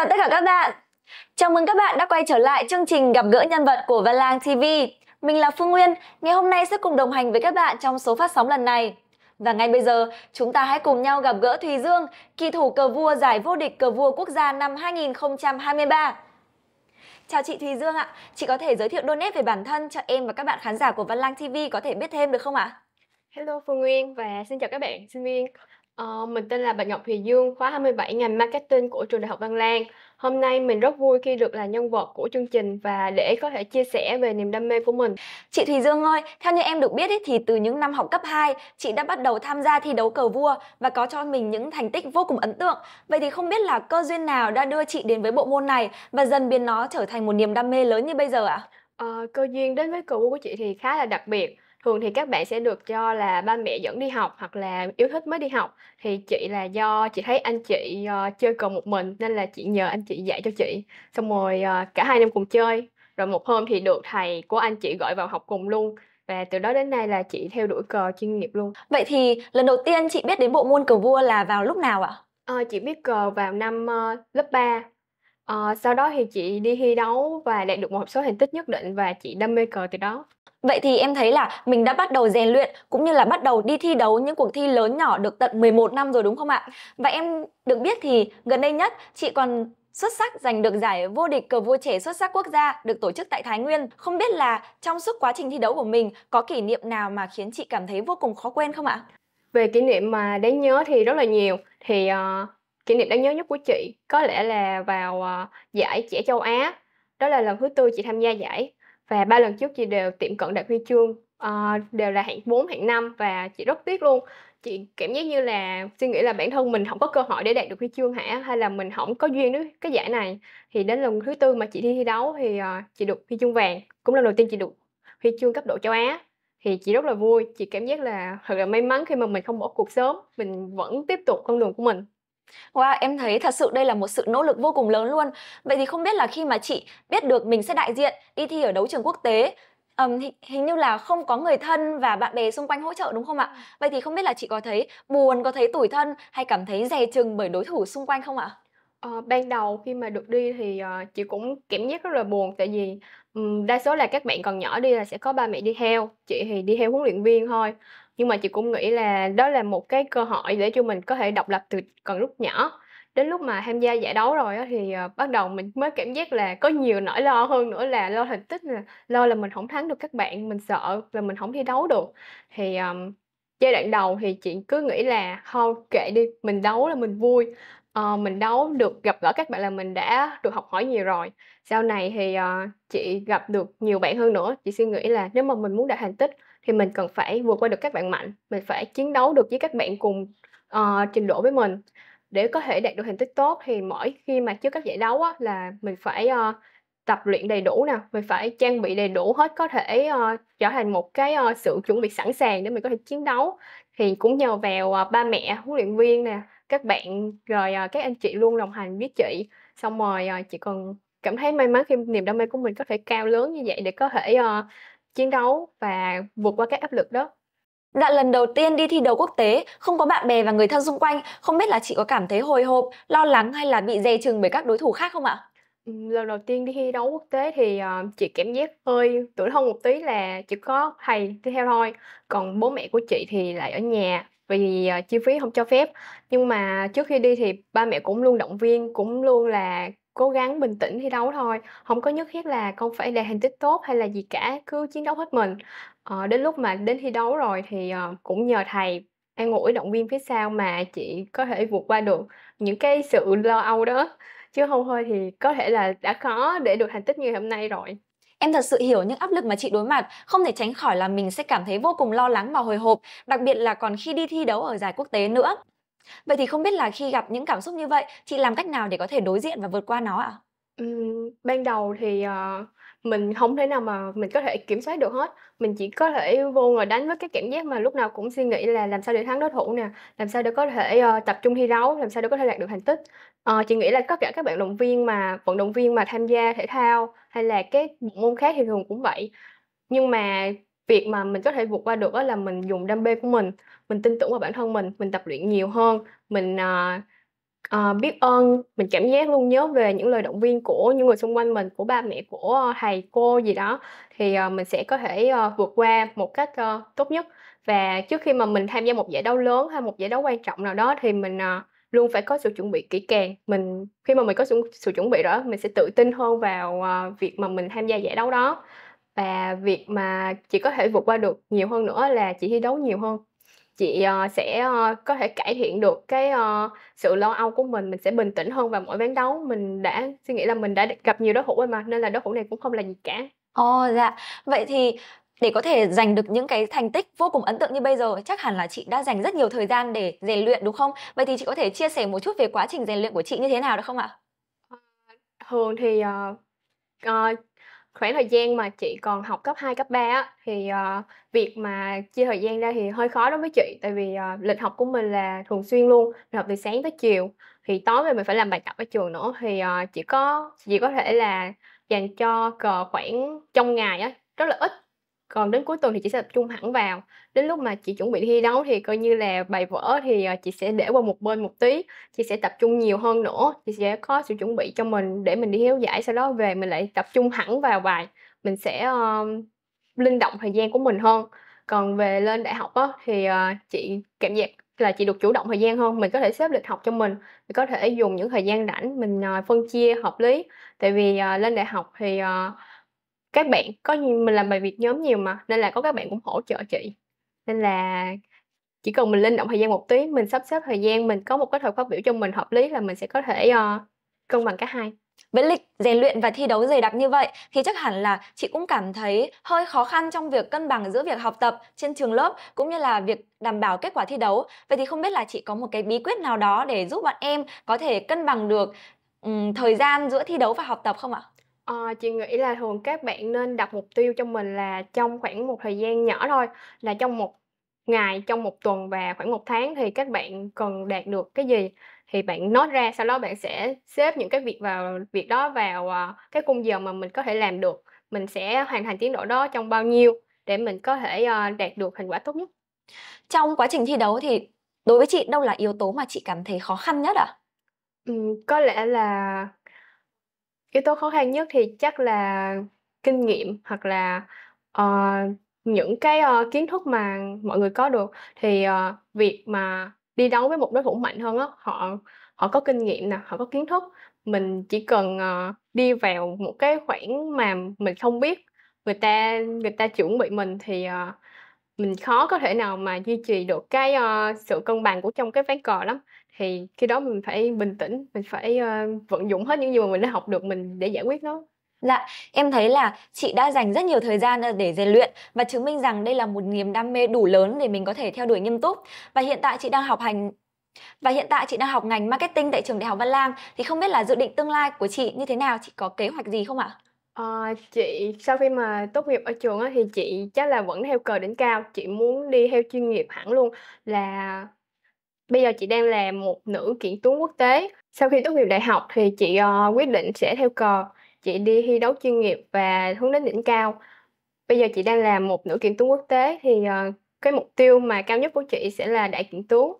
chào tất cả các bạn. Chào mừng các bạn đã quay trở lại chương trình gặp gỡ nhân vật của Văn Lang TV. Mình là Phương Nguyên, ngày hôm nay sẽ cùng đồng hành với các bạn trong số phát sóng lần này. Và ngay bây giờ, chúng ta hãy cùng nhau gặp gỡ Thùy Dương, kỳ thủ cờ vua giải vô địch cờ vua quốc gia năm 2023. Chào chị Thùy Dương ạ, chị có thể giới thiệu đôi nét về bản thân cho em và các bạn khán giả của Văn Lang TV có thể biết thêm được không ạ? Hello Phương Nguyên và xin chào các bạn sinh viên. Ờ, mình tên là Bạch Ngọc Thùy Dương, khóa 27 ngành marketing của trường Đại học Văn Lang. Hôm nay mình rất vui khi được là nhân vật của chương trình và để có thể chia sẻ về niềm đam mê của mình. Chị Thùy Dương ơi, theo như em được biết ý, thì từ những năm học cấp 2, chị đã bắt đầu tham gia thi đấu cờ vua và có cho mình những thành tích vô cùng ấn tượng. Vậy thì không biết là cơ duyên nào đã đưa chị đến với bộ môn này và dần biến nó trở thành một niềm đam mê lớn như bây giờ ạ? À? Ờ, cơ duyên đến với cờ vua của chị thì khá là đặc biệt thường thì các bạn sẽ được cho là ba mẹ dẫn đi học hoặc là yêu thích mới đi học thì chị là do chị thấy anh chị uh, chơi cờ một mình nên là chị nhờ anh chị dạy cho chị xong rồi uh, cả hai năm cùng chơi rồi một hôm thì được thầy của anh chị gọi vào học cùng luôn và từ đó đến nay là chị theo đuổi cờ chuyên nghiệp luôn vậy thì lần đầu tiên chị biết đến bộ môn cờ vua là vào lúc nào ạ à, chị biết cờ vào năm uh, lớp 3 Ờ, sau đó thì chị đi thi đấu và đạt được một số thành tích nhất định và chị đam mê cờ từ đó. Vậy thì em thấy là mình đã bắt đầu rèn luyện cũng như là bắt đầu đi thi đấu những cuộc thi lớn nhỏ được tận 11 năm rồi đúng không ạ? Và em được biết thì gần đây nhất chị còn xuất sắc giành được giải vô địch cờ vua trẻ xuất sắc quốc gia được tổ chức tại Thái Nguyên. Không biết là trong suốt quá trình thi đấu của mình có kỷ niệm nào mà khiến chị cảm thấy vô cùng khó quên không ạ? Về kỷ niệm mà đáng nhớ thì rất là nhiều. Thì uh, kỷ niệm đáng nhớ nhất của chị có lẽ là vào ờ, giải trẻ châu Á đó là lần thứ tư chị tham gia giải và ba lần trước chị đều tiệm cận đạt huy chương uh, đều là hạng 4, hạng 5 và chị rất tiếc luôn chị cảm giác như là suy nghĩ là bản thân mình không có cơ hội để đạt được huy chương hả hay là mình không có duyên với cái giải này thì đến lần thứ tư mà chị đi thi đấu thì uh, chị được huy chương vàng cũng lần đầu tiên chị được huy chương cấp độ châu á thì chị rất là vui chị cảm giác là thật là may mắn khi mà mình không bỏ cuộc sớm mình vẫn tiếp tục con đường của mình Wow, em thấy thật sự đây là một sự nỗ lực vô cùng lớn luôn. Vậy thì không biết là khi mà chị biết được mình sẽ đại diện đi thi ở đấu trường quốc tế, um, hình như là không có người thân và bạn bè xung quanh hỗ trợ đúng không ạ? Vậy thì không biết là chị có thấy buồn, có thấy tủi thân hay cảm thấy dè chừng bởi đối thủ xung quanh không ạ? Uh, ban đầu khi mà được đi thì uh, chị cũng cảm giác rất là buồn tại vì um, đa số là các bạn còn nhỏ đi là sẽ có ba mẹ đi theo chị thì đi theo huấn luyện viên thôi nhưng mà chị cũng nghĩ là đó là một cái cơ hội để cho mình có thể độc lập từ còn lúc nhỏ đến lúc mà tham gia giải đấu rồi á thì ờ, bắt đầu mình mới cảm giác là có nhiều nỗi lo hơn nữa là lo thành tích nè lo là mình không thắng được các bạn mình sợ là mình không thi đấu được thì um, giai đoạn đầu thì chị cứ nghĩ là thôi kệ đi mình đấu là mình vui ờ, mình đâu được gặp gỡ các bạn là mình đã được học hỏi nhiều rồi sau này thì ờ, chị gặp được nhiều bạn hơn nữa chị suy nghĩ là nếu mà mình muốn đạt thành tích thì mình cần phải vượt qua được các bạn mạnh mình phải chiến đấu được với các bạn cùng ờ, trình độ với mình để có thể đạt được thành tích tốt thì mỗi khi mà trước các giải đấu á, là mình phải ờ, tập luyện đầy đủ nè mình phải trang bị đầy đủ hết có thể ờ, trở thành một cái ờ, sự chuẩn bị sẵn sàng để mình có thể chiến đấu thì cũng nhờ vào ờ, ba mẹ huấn luyện viên nè các bạn rồi ờ, các anh chị luôn đồng hành với chị xong rồi ờ, chị còn cảm thấy may mắn khi niềm đam mê của mình có thể cao lớn như vậy để có thể uh, chiến đấu và vượt qua các áp lực đó Đoạn dạ, lần đầu tiên đi thi đấu quốc tế, không có bạn bè và người thân xung quanh, không biết là chị có cảm thấy hồi hộp, lo lắng hay là bị dè chừng bởi các đối thủ khác không ạ? Lần đầu tiên đi thi đấu quốc tế thì uh, chị cảm giác hơi tuổi hơn một tí là chỉ có thầy theo thôi, còn bố mẹ của chị thì lại ở nhà vì ờ, chi phí không cho phép nhưng mà trước khi đi thì ba mẹ cũng luôn động viên cũng luôn là cố gắng bình tĩnh thi đấu thôi không có nhất thiết là con phải đạt thành tích tốt hay là gì cả cứ chiến đấu hết mình ờ, đến lúc mà đến thi đấu rồi thì ờ, cũng nhờ thầy an ủi động viên phía sau mà chị có thể vượt qua được những cái sự lo âu đó chứ không thôi thì có thể là đã khó để được thành tích như hôm nay rồi Em thật sự hiểu những áp lực mà chị đối mặt, không thể tránh khỏi là mình sẽ cảm thấy vô cùng lo lắng và hồi hộp, đặc biệt là còn khi đi thi đấu ở giải quốc tế nữa. Vậy thì không biết là khi gặp những cảm xúc như vậy, chị làm cách nào để có thể đối diện và vượt qua nó ạ? À? ban đầu thì, ờ, mình không thể nào mà mình có thể kiểm soát được hết, mình chỉ có thể vô ngồi đánh với cái cảm giác mà lúc nào cũng suy nghĩ là làm sao để thắng đối thủ nè, làm sao để có thể, ờ, tập trung thi đấu, làm sao để có thể đạt được thành tích. Ờ, chị nghĩ là tất cả các bạn động viên mà vận động viên mà tham gia thể thao hay là các môn khác thì thường cũng vậy. Nhưng mà việc mà mình có thể vượt qua được á là mình dùng đam mê của mình, mình tin tưởng vào bản thân mình, mình tập luyện nhiều hơn, mình, ờ uh, biết ơn mình cảm giác luôn nhớ về những lời động viên của những người xung quanh mình của ba mẹ của ờ, thầy cô gì đó thì uh, mình sẽ có thể uh, vượt qua một cách uh, tốt nhất và trước khi mà mình tham gia một giải đấu lớn hay một giải đấu quan trọng nào đó thì mình uh, luôn phải có sự chuẩn bị kỹ càng mình khi mà mình có sự, sự chuẩn bị đó mình sẽ tự tin hơn vào uh, việc mà mình tham gia giải đấu đó và việc mà chị có thể vượt qua được nhiều hơn nữa là chị thi đấu nhiều hơn chị ờ, sẽ ờ, có thể cải thiện được cái ờ, sự lo âu của mình mình sẽ bình tĩnh hơn vào mỗi ván đấu mình đã suy nghĩ là mình đã gặp nhiều đối thủ rồi mà nên là đối thủ này cũng không là gì cả Ồ oh, dạ vậy thì để có thể giành được những cái thành tích vô cùng ấn tượng như bây giờ chắc hẳn là chị đã dành rất nhiều thời gian để rèn luyện đúng không vậy thì chị có thể chia sẻ một chút về quá trình rèn luyện của chị như thế nào được không ạ thường thì uh, uh, khoảng thời gian mà chị còn học cấp 2, cấp 3 á thì uh, việc mà chia thời gian ra thì hơi khó đối với chị tại vì uh, lịch học của mình là thường xuyên luôn, mình học từ sáng tới chiều thì tối về mình phải làm bài tập ở trường nữa thì uh, chỉ có chỉ có thể là dành cho cờ khoảng trong ngày á rất là ít còn đến cuối tuần thì chị sẽ tập trung hẳn vào đến lúc mà chị chuẩn bị thi đấu thì coi như là bài vở thì ờ, chị sẽ để qua một bên một tí chị sẽ tập trung nhiều hơn nữa chị sẽ có sự chuẩn bị cho mình để mình đi hiếu giải sau đó về mình lại tập trung hẳn vào bài mình sẽ uh, linh động thời gian của mình hơn còn về lên đại học á, thì uh, chị cảm giác là chị được chủ động thời gian hơn mình có thể xếp lịch học cho mình mình có thể dùng những thời gian rảnh mình uh, phân chia hợp lý tại vì uh, lên đại học thì uh, các bạn có mình làm bài việc nhóm nhiều mà nên là có các bạn cũng hỗ trợ chị nên là chỉ cần mình linh động thời gian một tí mình sắp xếp thời gian mình có một cái thời phát biểu trong mình hợp lý là mình sẽ có thể uh, cân bằng cả hai với lịch rèn luyện và thi đấu dày đặc như vậy thì chắc hẳn là chị cũng cảm thấy hơi khó khăn trong việc cân bằng giữa việc học tập trên trường lớp cũng như là việc đảm bảo kết quả thi đấu. Vậy thì không biết là chị có một cái bí quyết nào đó để giúp bọn em có thể cân bằng được um, thời gian giữa thi đấu và học tập không ạ? Ờ, chị nghĩ là thường các bạn nên đặt mục tiêu cho mình là trong khoảng một thời gian nhỏ thôi, là trong một ngày, trong một tuần và khoảng một tháng thì các bạn cần đạt được cái gì thì bạn nói ra, sau đó bạn sẽ xếp những cái việc vào việc đó vào, à, cái khung giờ mà mình có thể làm được. Mình sẽ hoàn thành tiến độ đó trong bao nhiêu để mình có thể, ờ, đạt được thành quả tốt nhất. Trong quá trình thi đấu thì đối với chị đâu là yếu tố mà chị cảm thấy khó khăn nhất ạ? Ừm, có lẽ là yếu tố khó khăn nhất thì chắc là kinh nghiệm hoặc là uh, những cái uh, kiến thức mà mọi người có được thì uh, việc mà đi đấu với một đối thủ mạnh hơn á họ họ có kinh nghiệm nè họ có kiến thức mình chỉ cần uh, đi vào một cái khoảng mà mình không biết người ta người ta chuẩn bị mình thì uh, mình khó có thể nào mà duy trì được cái, ơ, ờ, sự cân bằng của trong cái ván cờ lắm. Thì khi đó mình phải bình tĩnh, mình phải, ơ, ờ, vận dụng hết những gì mà mình đã học được mình để giải quyết nó. Dạ, em thấy là chị đã dành rất nhiều thời gian, ờ, để rèn luyện và chứng minh rằng đây là một niềm đam mê đủ lớn để mình có thể theo đuổi nghiêm túc. Và hiện tại chị đang học hành và hiện tại chị đang học ngành marketing tại trường Đại học Văn Lang, thì không biết là dự định tương lai của chị như thế nào? Chị có kế hoạch gì không ạ? Ờ, chị sau khi mà tốt nghiệp ở trường á, thì chị chắc là vẫn theo cờ đỉnh cao, chị muốn đi theo chuyên nghiệp hẳn luôn là bây giờ chị đang là một nữ kiện tướng quốc tế. Sau khi tốt nghiệp đại học thì chị, ờ, quyết định sẽ theo cờ, chị đi thi đấu chuyên nghiệp và hướng đến đỉnh cao. Bây giờ chị đang là một nữ kiện tướng quốc tế thì, ờ, cái mục tiêu mà cao nhất của chị sẽ là đại kiện tướng.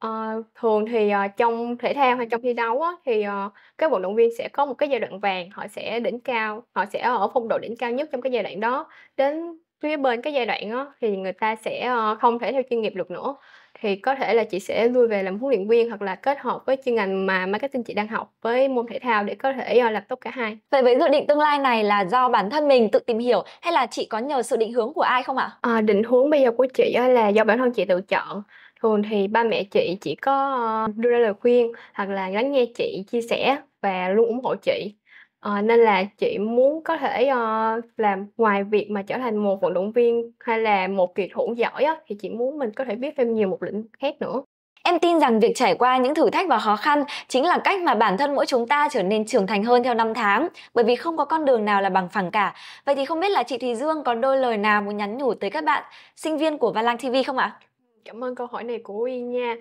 Ờ, thường thì, ờ, trong thể thao hay trong thi đấu á, thì, ờ, các vận động viên sẽ có một cái giai đoạn vàng, họ sẽ đỉnh cao, họ sẽ ở phong độ đỉnh cao nhất trong cái giai đoạn đó. Đến phía bên cái giai đoạn á, thì người ta sẽ, ờ, không thể theo chuyên nghiệp được nữa, thì có thể là chị sẽ lui về làm huấn luyện viên hoặc là kết hợp với chuyên ngành mà marketing chị đang học với môn thể thao để có thể, ờ, làm tốt cả hai. Vậy với dự định tương lai này là do bản thân mình tự tìm hiểu hay là chị có nhờ sự định hướng của ai không ạ? Ờ, định hướng bây giờ của chị là do bản thân chị tự chọn thường thì ba mẹ chị chỉ có ờ, đưa ra lời khuyên hoặc là lắng nghe chị chia sẻ và luôn ủng hộ chị à, nên là chị muốn có thể uh, làm ngoài việc mà trở thành một vận động viên hay là một kỳ thủ giỏi á, thì chị muốn mình có thể biết thêm nhiều một lĩnh khác nữa Em tin rằng việc trải qua những thử thách và khó khăn chính là cách mà bản thân mỗi chúng ta trở nên trưởng thành hơn theo năm tháng, bởi vì không có con đường nào là bằng phẳng cả. Vậy thì không biết là chị Thùy Dương có đôi lời nào muốn nhắn nhủ tới các bạn sinh viên của Valang TV không ạ? Cảm ơn câu hỏi này của Uy nha.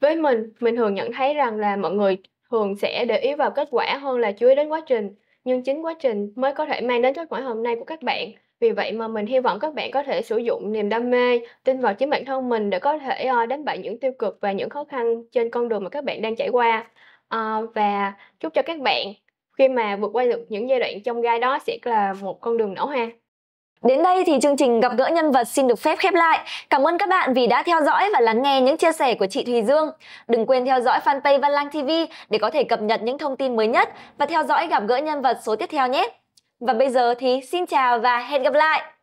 Với mình, mình thường nhận thấy rằng là mọi người thường sẽ để ý vào kết quả hơn là chú ý đến quá trình, nhưng chính quá trình mới có thể mang đến kết quả hôm nay của các bạn. Vì vậy mà mình hy vọng các bạn có thể sử dụng niềm đam mê, tin vào chính bản thân mình để có thể uh, đánh bại những tiêu cực và những khó khăn trên con đường mà các bạn đang trải qua. Uh, và chúc cho các bạn khi mà vượt qua được những giai đoạn trong gai đó sẽ là một con đường nở hoa Đến đây thì chương trình gặp gỡ nhân vật xin được phép khép lại. Cảm ơn các bạn vì đã theo dõi và lắng nghe những chia sẻ của chị Thùy Dương. Đừng quên theo dõi fanpage Văn Lang TV để có thể cập nhật những thông tin mới nhất và theo dõi gặp gỡ nhân vật số tiếp theo nhé. Và bây giờ thì xin chào và hẹn gặp lại!